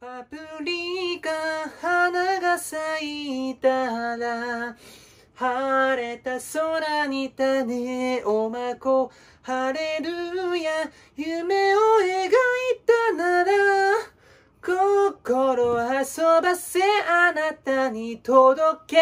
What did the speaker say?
パプリカ花が咲いたら晴れた空に種をまこ晴れるや夢を描いたなら心遊ばせあなたに届け